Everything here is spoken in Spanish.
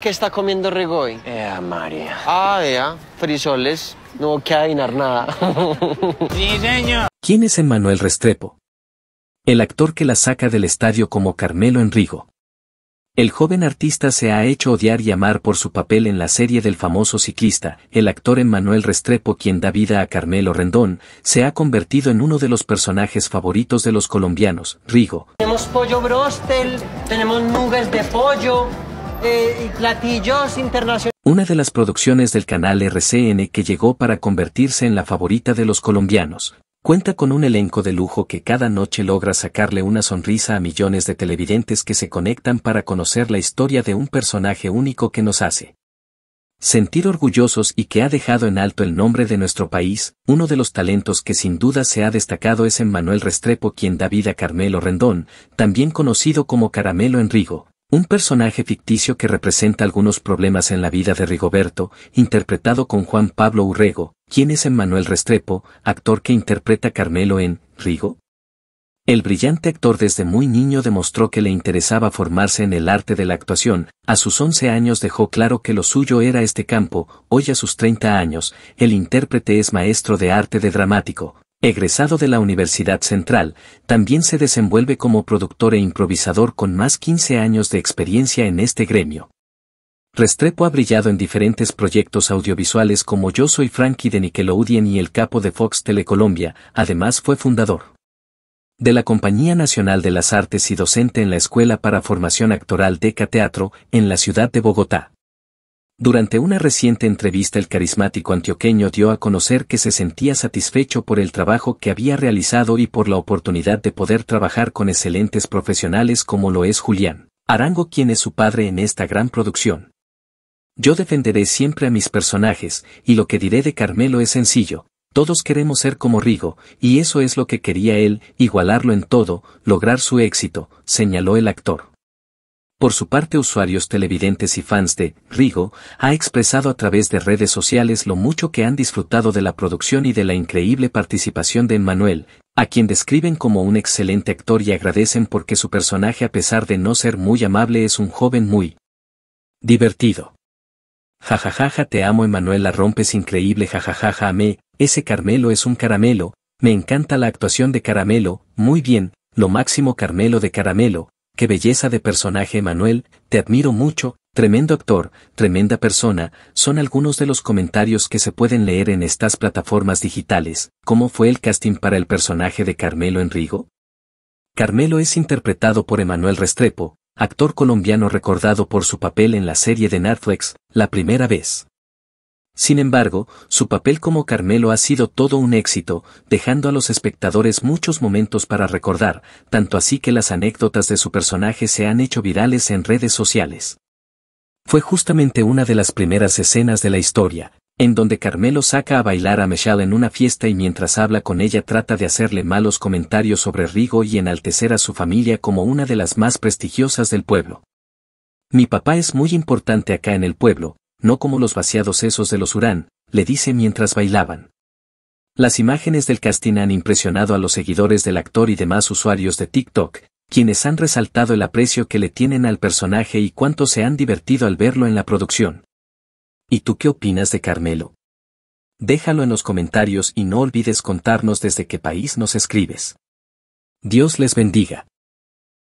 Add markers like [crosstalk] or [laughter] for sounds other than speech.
¿Qué está comiendo Regoy? Ea, María. Ah, frisoles. No queda nada. [laughs] sí, señor. ¿Quién es Emmanuel Restrepo? El actor que la saca del estadio como Carmelo Enrigo. El joven artista se ha hecho odiar y amar por su papel en la serie del famoso ciclista, el actor Emmanuel Restrepo quien da vida a Carmelo Rendón, se ha convertido en uno de los personajes favoritos de los colombianos, Rigo. Tenemos pollo brostel, tenemos nubes de pollo, eh, una de las producciones del canal RCN que llegó para convertirse en la favorita de los colombianos, cuenta con un elenco de lujo que cada noche logra sacarle una sonrisa a millones de televidentes que se conectan para conocer la historia de un personaje único que nos hace sentir orgullosos y que ha dejado en alto el nombre de nuestro país, uno de los talentos que sin duda se ha destacado es Emmanuel Restrepo quien da vida a Carmelo Rendón, también conocido como Caramelo Enrigo, un personaje ficticio que representa algunos problemas en la vida de Rigoberto, interpretado con Juan Pablo Urrego, quien es Emmanuel Restrepo, actor que interpreta Carmelo en Rigo. El brillante actor desde muy niño demostró que le interesaba formarse en el arte de la actuación, a sus 11 años dejó claro que lo suyo era este campo, hoy a sus 30 años, el intérprete es maestro de arte de dramático, Egresado de la Universidad Central, también se desenvuelve como productor e improvisador con más 15 años de experiencia en este gremio. Restrepo ha brillado en diferentes proyectos audiovisuales como Yo Soy Frankie de Nickelodeon y El Capo de Fox Telecolombia, además fue fundador de la Compañía Nacional de las Artes y docente en la Escuela para Formación Actoral Deca Teatro, en la ciudad de Bogotá. Durante una reciente entrevista el carismático antioqueño dio a conocer que se sentía satisfecho por el trabajo que había realizado y por la oportunidad de poder trabajar con excelentes profesionales como lo es Julián Arango quien es su padre en esta gran producción. Yo defenderé siempre a mis personajes, y lo que diré de Carmelo es sencillo, todos queremos ser como Rigo, y eso es lo que quería él, igualarlo en todo, lograr su éxito, señaló el actor. Por su parte usuarios televidentes y fans de Rigo ha expresado a través de redes sociales lo mucho que han disfrutado de la producción y de la increíble participación de Emmanuel, a quien describen como un excelente actor y agradecen porque su personaje a pesar de no ser muy amable es un joven muy divertido. Jajajaja ja, ja, te amo Emanuel la rompes increíble jajajaja ja, amé, ese Carmelo es un caramelo, me encanta la actuación de Caramelo, muy bien, lo máximo Carmelo de Caramelo, qué belleza de personaje Manuel, te admiro mucho, tremendo actor, tremenda persona, son algunos de los comentarios que se pueden leer en estas plataformas digitales. ¿Cómo fue el casting para el personaje de Carmelo Enrigo? Carmelo es interpretado por Emanuel Restrepo, actor colombiano recordado por su papel en la serie de Netflix, La Primera Vez. Sin embargo, su papel como Carmelo ha sido todo un éxito, dejando a los espectadores muchos momentos para recordar, tanto así que las anécdotas de su personaje se han hecho virales en redes sociales. Fue justamente una de las primeras escenas de la historia, en donde Carmelo saca a bailar a Michelle en una fiesta y mientras habla con ella trata de hacerle malos comentarios sobre Rigo y enaltecer a su familia como una de las más prestigiosas del pueblo. Mi papá es muy importante acá en el pueblo, no como los vaciados sesos de los Urán, le dice mientras bailaban. Las imágenes del casting han impresionado a los seguidores del actor y demás usuarios de TikTok, quienes han resaltado el aprecio que le tienen al personaje y cuánto se han divertido al verlo en la producción. ¿Y tú qué opinas de Carmelo? Déjalo en los comentarios y no olvides contarnos desde qué país nos escribes. Dios les bendiga.